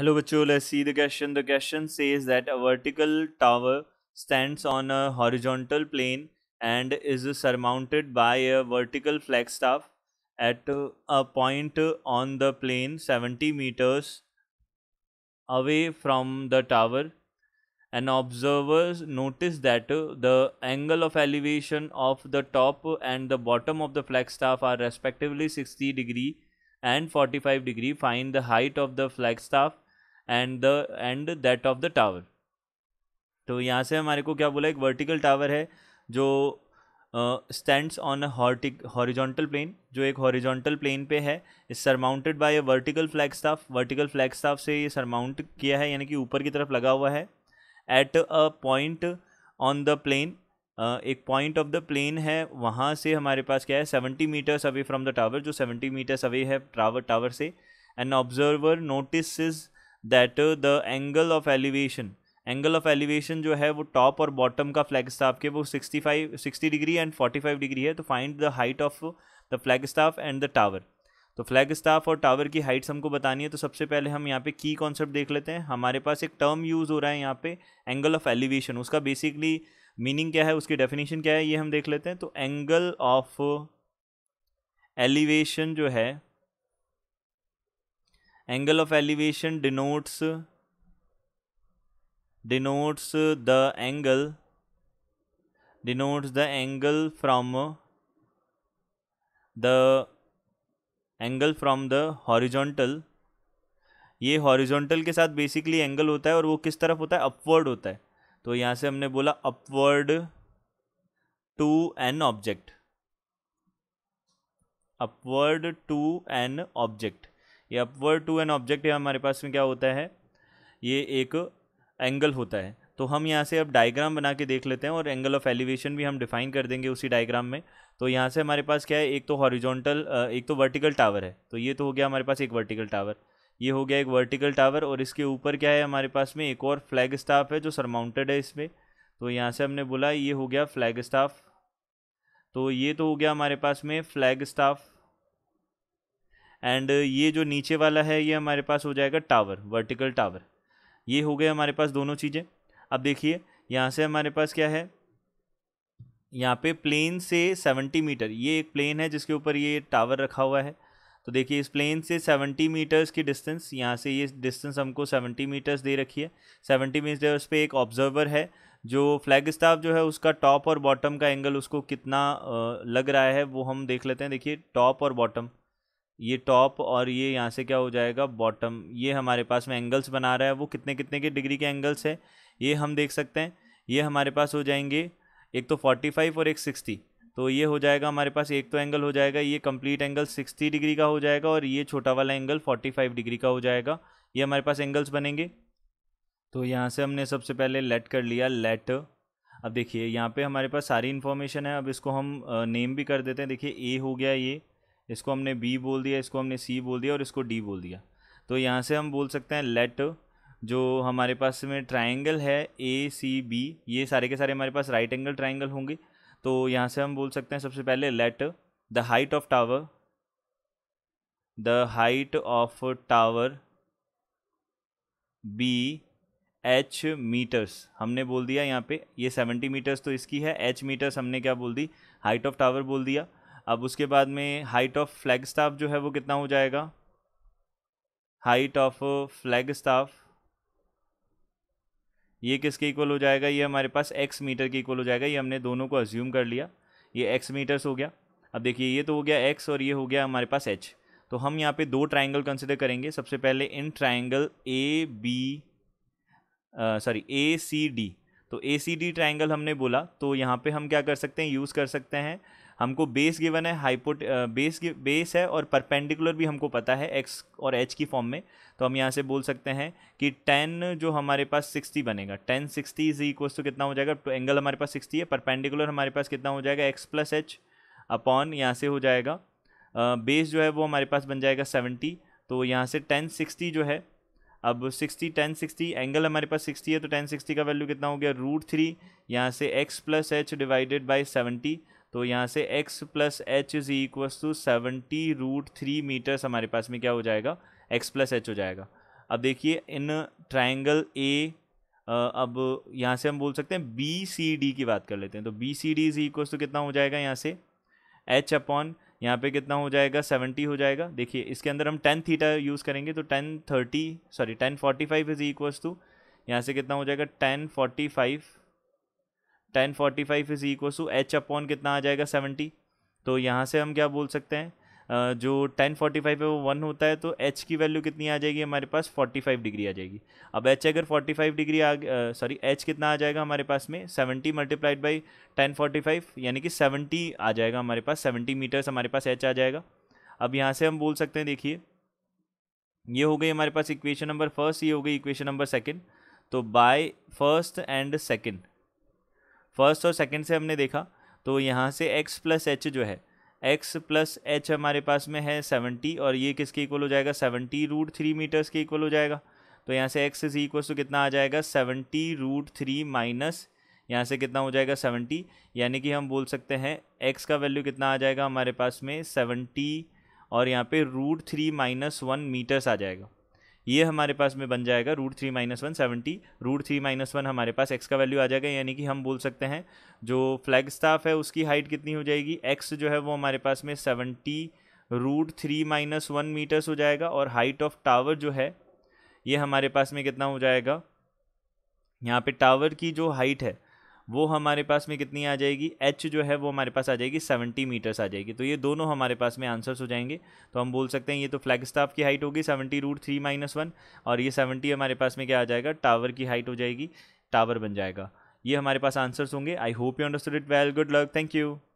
Hello Bachcho, let's see the question. The question says that a vertical tower stands on a horizontal plane and is surmounted by a vertical flagstaff at a point on the plane 70 meters away from the tower. An observer noticed that the angle of elevation of the top and the bottom of the flagstaff are respectively 60 degree and 45 degree. Find the height of the flagstaff and the and that of the tower तो यहाँ से हमारे को क्या बोला एक vertical tower है जो स्टैंड्स ऑन हॉर्टिक हॉरिजॉन्टल प्लेन जो एक हॉरिजॉन्टल प्लेन पे है इस surmounted by a vertical flag staff vertical flag staff से ये सरमाउंट किया है यानी कि ऊपर की तरफ लगा हुआ है at a point on the plane एक पॉइंट ऑफ द प्लेन है वहाँ से हमारे पास क्या है seventy metres away from the tower जो सेवेंटी मीटर्स अवे है टावर टावर से and observer notice is that the angle of elevation angle of elevation जो है वो टॉप और बॉटम का फ्लैग स्टाफ के वो sixty five sixty degree and forty five degree है तो find the height of the flag staff and the tower तो फ्लैग स्टाफ और टावर की हाइट्स हमको बतानी है तो सबसे पहले हम यहाँ पे की कॉन्सेप्ट देख लेते हैं हमारे पास एक टर्म यूज़ हो रहा है यहाँ पे एंगल ऑफ एलिवेशन उसका बेसिकली मीनिंग क्या है उसकी डेफिनेशन क्या है ये हम देख लेते हैं तो एंगल ऑफ एलिवेशन जो है angle of elevation denotes denotes the angle denotes the angle from the angle from the horizontal ये हॉरिजोंटल के साथ बेसिकली एंगल होता है और वो किस तरफ होता है अपवर्ड होता है तो यहाँ से हमने बोला upward to an object upward to an object ये अपवर्ड टू एन ऑब्जेक्ट हमारे पास में क्या होता है ये एक एंगल होता है तो हम यहाँ से अब डायग्राम बना के देख लेते हैं और एंगल ऑफ एलिवेशन भी हम डिफाइन कर देंगे उसी डायग्राम में तो यहाँ से हमारे पास क्या है एक तो हॉरिजॉन्टल एक तो वर्टिकल टावर है तो ये तो हो गया हमारे पास एक वर्टिकल टावर ये हो गया एक वर्टिकल टावर और इसके ऊपर क्या है हमारे पास में एक और फ्लैग स्टाफ है जो सरमाउंटेड है इसमें तो यहाँ से हमने बोला ये हो गया फ्लैग स्टाफ तो ये तो हो गया हमारे पास में फ्लैग स्टाफ एंड uh, ये जो नीचे वाला है ये हमारे पास हो जाएगा टावर वर्टिकल टावर ये हो गए हमारे पास दोनों चीज़ें अब देखिए यहाँ से हमारे पास क्या है यहाँ पे प्लेन से सेवेंटी मीटर ये एक प्लेन है जिसके ऊपर ये टावर रखा हुआ है तो देखिए इस प्लेन से सेवेंटी मीटर्स की डिस्टेंस यहाँ से ये डिस्टेंस हमको सेवेंटी मीटर्स दे रखी है सेवेंटी मीटर्स पे एक ऑब्जर्वर है जो फ्लैग स्टाफ जो है उसका टॉप और बॉटम का एंगल उसको कितना uh, लग रहा है वो हम देख लेते हैं देखिए टॉप और बॉटम ये टॉप और ये यहाँ से क्या हो जाएगा बॉटम ये हमारे पास में एंगल्स बना रहा है वो कितने कितने के डिग्री के एंगल्स है ये हम देख सकते हैं ये हमारे पास हो जाएंगे एक तो फोर्टी फाइव और एक सिक्सटी तो ये हो जाएगा हमारे पास एक तो एंगल हो जाएगा ये कंप्लीट एंगल सिक्सटी डिग्री का हो जाएगा और ये छोटा वाला एंगल फोर्टी फाइव डिग्री का हो जाएगा ये हमारे पास एंगल्स बनेंगे तो यहाँ से हमने सबसे पहले लेट कर लिया लेट अब देखिए यहाँ पे हमारे पास सारी इन्फॉर्मेशन है अब इसको हम नेम भी कर देते हैं देखिए ए हो गया ये इसको हमने बी बोल दिया इसको हमने सी बोल दिया और इसको डी बोल दिया तो यहाँ से हम बोल सकते हैं लेट जो हमारे पास में ट्राइंगल है ए सी बी ये सारे के सारे हमारे पास राइट एंगल ट्राइंगल होंगे तो यहाँ से हम बोल सकते हैं सबसे पहले let the height of tower the height of tower be h meters हमने बोल दिया यहाँ पे ये सेवेंटी मीटर्स तो इसकी है एच मीटर्स हमने क्या बोल दी हाइट ऑफ टावर बोल दिया अब उसके बाद में हाइट ऑफ फ्लैग स्टाफ जो है वो कितना हो जाएगा हाइट ऑफ फ्लैग स्टाफ ये किसके इक्वल हो जाएगा ये हमारे पास एक्स मीटर के इक्वल हो जाएगा ये हमने दोनों को अज्यूम कर लिया ये एक्स मीटर्स हो गया अब देखिए ये तो हो गया एक्स और ये हो गया हमारे पास एच तो हम यहाँ पे दो ट्राइंगल कंसिडर करेंगे सबसे पहले in triangle A B sorry A C D तो ए सी डी ट्राइंगल हमने बोला तो यहाँ पे हम क्या कर सकते हैं यूज़ कर सकते हैं हमको बेस गिवन है हाइपोट बेस बेस है और परपेंडिकुलर भी हमको पता है एक्स और एच की फॉर्म में तो हम यहाँ से बोल सकते हैं कि टेन जो हमारे पास सिक्सटी बनेगा tan sixty is equal to कितना हो जाएगा तो एंगल हमारे पास सिक्सटी है परपेंडिकुलर हमारे पास कितना हो जाएगा एक्स प्लस एच अपॉन यहाँ से हो जाएगा बेस uh, जो है वो हमारे पास बन जाएगा सेवेंटी तो यहाँ से टेन सिक्सटी जो है अब सिक्सटी टेन सिक्सटी एंगल हमारे पास सिक्सटी है तो टेन सिक्सटी का वैल्यू कितना हो गया रूट थ्री यहाँ से x plus h divided by seventy तो यहाँ से x plus h is equals to seventy root three meters हमारे पास में क्या हो जाएगा x प्लस एच हो जाएगा अब देखिए इन ट्राइंगल ए अब यहाँ से हम बोल सकते हैं बी सी डी की बात कर लेते हैं तो B C D is equal to कितना हो जाएगा यहाँ से एच अपॉन यहाँ पे कितना हो जाएगा सेवेंटी हो जाएगा देखिए इसके अंदर हम टेन थीटा यूज़ करेंगे तो tan thirty sorry tan forty five is equals to यहाँ से कितना हो जाएगा tan forty five tan forty five is equal to h upon कितना आ जाएगा सेवेंटी तो यहाँ से हम क्या बोल सकते हैं जो टेन फोर्टी फाइव है वो वन होता है तो एच की वैल्यू कितनी आ जाएगी हमारे पास फोर्टी फाइव डिग्री आ जाएगी अब एच अगर फोर्टी फाइव डिग्री आ सॉरी एच कितना आ जाएगा हमारे पास में seventy multiplied by tan forty five यानी कि सेवेंटी आ जाएगा हमारे पास सेवेंटी मीटर्स हमारे पास एच आ जाएगा अब यहाँ से हम बोल सकते हैं देखिए ये हो गई हमारे पास इक्वेशन नंबर फर्स्ट ये हो गई इक्वेशन नंबर सेकेंड तो by first and second first और सेकेंड से हमने देखा तो यहाँ से एक्स प्लस एच जो है एक्स प्लस एच हमारे पास में है सेवेंटी और ये किसके इक्वल हो जाएगा सेवेंटी रूट थ्री मीटर्स के इक्वल हो जाएगा तो यहाँ से एक्स इज इक्वल टू कितना आ जाएगा सेवेंटी रूट थ्री माइनस यहाँ से कितना हो जाएगा सेवेंटी यानी कि हम बोल सकते हैं एक्स का वैल्यू कितना आ जाएगा हमारे पास में सेवेंटी और यहाँ पे root three minus one meters आ जाएगा ये हमारे पास में बन जाएगा root three minus one seventy root three minus one हमारे पास एक्स का वैल्यू आ जाएगा यानी कि हम बोल सकते हैं जो फ्लैग स्टाफ है उसकी हाइट कितनी हो जाएगी एक्स जो है वो हमारे पास में seventy root three minus one meters हो जाएगा और हाइट ऑफ टावर जो है ये हमारे पास में कितना हो जाएगा यहाँ पे टावर की जो हाइट है वो हमारे पास में कितनी आ जाएगी एच जो है वो हमारे पास आ जाएगी सेवेंटी मीटर्स आ जाएगी तो ये दोनों हमारे पास में आंसर्स हो जाएंगे तो हम बोल सकते हैं ये तो फ्लैग स्टाफ की हाइट होगी seventy root three minus one और ये सेवेंटी हमारे पास में क्या आ जाएगा टावर की हाइट हो जाएगी टावर बन जाएगा ये हमारे पास आंसर्स होंगे I hope you understood it well good luck thank you